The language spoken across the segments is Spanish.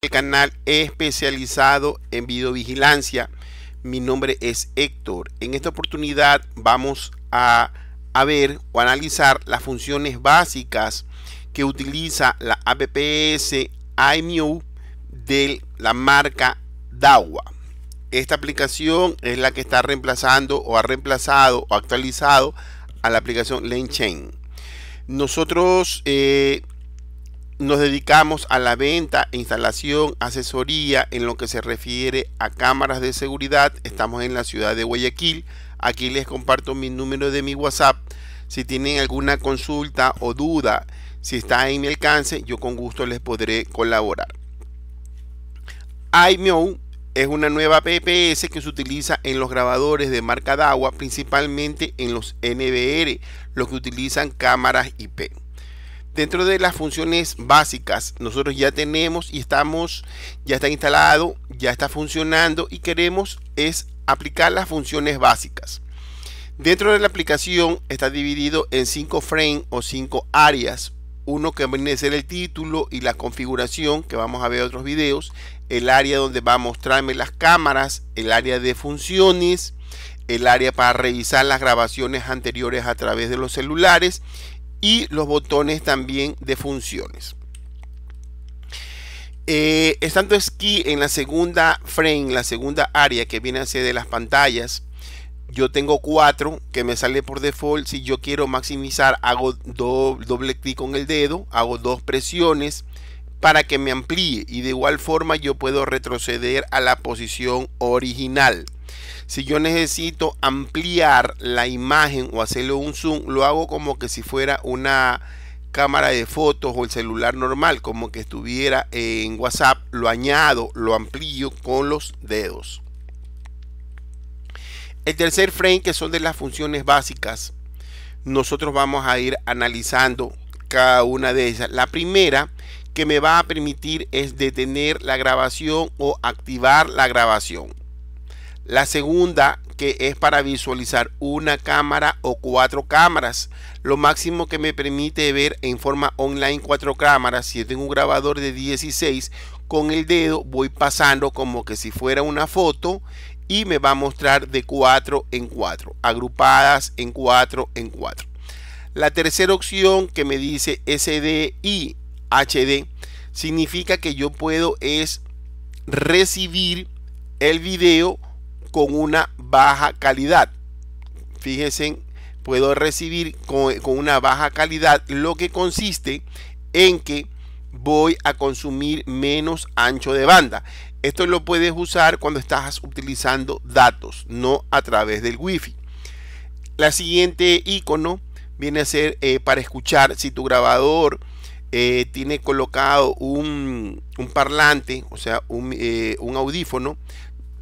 el este canal especializado en videovigilancia. Mi nombre es Héctor. En esta oportunidad vamos a, ver o analizar las funciones básicas que utiliza la APPS IMU de la marca DAWA. Esta aplicación es la que está reemplazando o ha reemplazado o actualizado a la aplicación LaneChain. Nosotros eh, nos dedicamos a la venta, instalación, asesoría en lo que se refiere a cámaras de seguridad. Estamos en la ciudad de Guayaquil. Aquí les comparto mi número de mi WhatsApp. Si tienen alguna consulta o duda, si está en mi alcance, yo con gusto les podré colaborar. iMeo es una nueva PPS que se utiliza en los grabadores de marca agua principalmente en los NBR, los que utilizan cámaras IP. Dentro de las funciones básicas, nosotros ya tenemos y estamos, ya está instalado, ya está funcionando y queremos es aplicar las funciones básicas. Dentro de la aplicación está dividido en cinco frames o cinco áreas. Uno que viene a ser el título y la configuración, que vamos a ver en otros videos. El área donde va a mostrarme las cámaras, el área de funciones, el área para revisar las grabaciones anteriores a través de los celulares y los botones también de funciones. Eh, estando aquí en la segunda frame, la segunda área que viene a ser de las pantallas, yo tengo cuatro que me sale por default. Si yo quiero maximizar, hago doble clic con el dedo, hago dos presiones para que me amplíe y de igual forma yo puedo retroceder a la posición original. Si yo necesito ampliar la imagen o hacerle un zoom, lo hago como que si fuera una cámara de fotos o el celular normal, como que estuviera en WhatsApp, lo añado, lo amplío con los dedos. El tercer frame, que son de las funciones básicas, nosotros vamos a ir analizando cada una de ellas. La primera que me va a permitir es detener la grabación o activar la grabación. La segunda que es para visualizar una cámara o cuatro cámaras. Lo máximo que me permite ver en forma online cuatro cámaras. Si tengo un grabador de 16, con el dedo voy pasando como que si fuera una foto y me va a mostrar de cuatro en cuatro, agrupadas en cuatro en cuatro. La tercera opción que me dice SD y HD significa que yo puedo es recibir el video con una baja calidad. Fíjense, puedo recibir con, una baja calidad, lo que consiste en que voy a consumir menos ancho de banda. Esto lo puedes usar cuando estás utilizando datos, no a través del wifi. La siguiente icono viene a ser eh, para escuchar si tu grabador eh, tiene colocado un, un, parlante, o sea, un, eh, un audífono,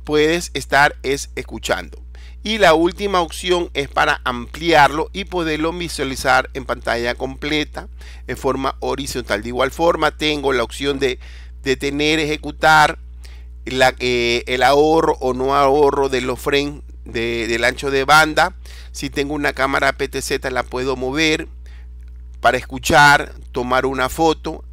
puedes estar es escuchando. Y la última opción es para ampliarlo y poderlo visualizar en pantalla completa en forma horizontal. De igual forma tengo la opción de detener, ejecutar la, que eh, el ahorro o no ahorro de los frames de, del ancho de banda. Si tengo una cámara PTZ la puedo mover para escuchar, tomar una foto,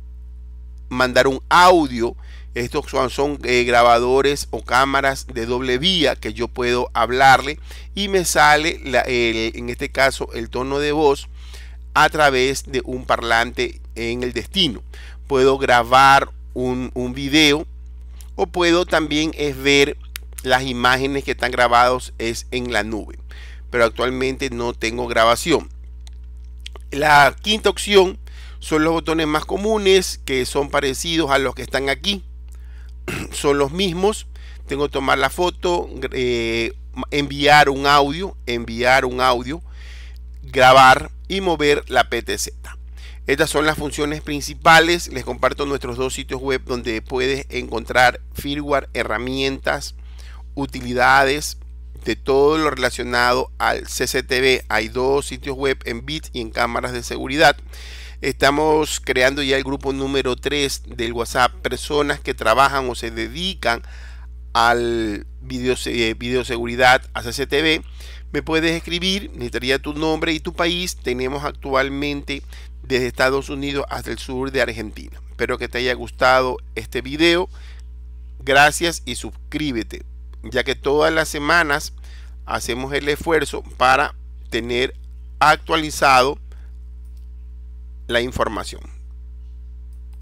mandar un audio estos son, eh, grabadores o cámaras de doble vía que yo puedo hablarle y me sale, en este caso, el tono de voz a través de un parlante en el destino. Puedo grabar un, un video o puedo también es ver las imágenes que están grabados es en la nube. Pero actualmente no tengo grabación. La quinta opción son los botones más comunes que son parecidos a los que están aquí son los mismos. Tengo que tomar la foto, eh, enviar un audio, enviar un audio, grabar y mover la PTZ. Estas son las funciones principales. Les comparto nuestros dos sitios web donde puedes encontrar firmware, herramientas, utilidades, de todo lo relacionado al CCTV. Hay dos sitios web en bit y en cámaras de seguridad. Estamos creando ya el grupo número 3 del WhatsApp, personas que trabajan o se dedican al video, eh, videoseguridad a CCTV. Me puedes escribir, necesitaría tu nombre y tu país. Tenemos actualmente desde Estados Unidos hasta el sur de Argentina. Espero que te haya gustado este video. Gracias y suscríbete, ya que todas las semanas hacemos el esfuerzo para tener actualizado la información